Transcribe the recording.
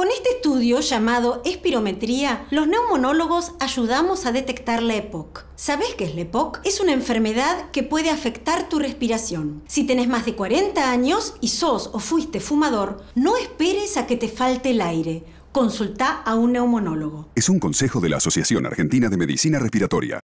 Con este estudio llamado espirometría, los neumonólogos ayudamos a detectar la EPOC. ¿Sabés qué es la EPOC? Es una enfermedad que puede afectar tu respiración. Si tenés más de 40 años y sos o fuiste fumador, no esperes a que te falte el aire. Consulta a un neumonólogo. Es un consejo de la Asociación Argentina de Medicina Respiratoria.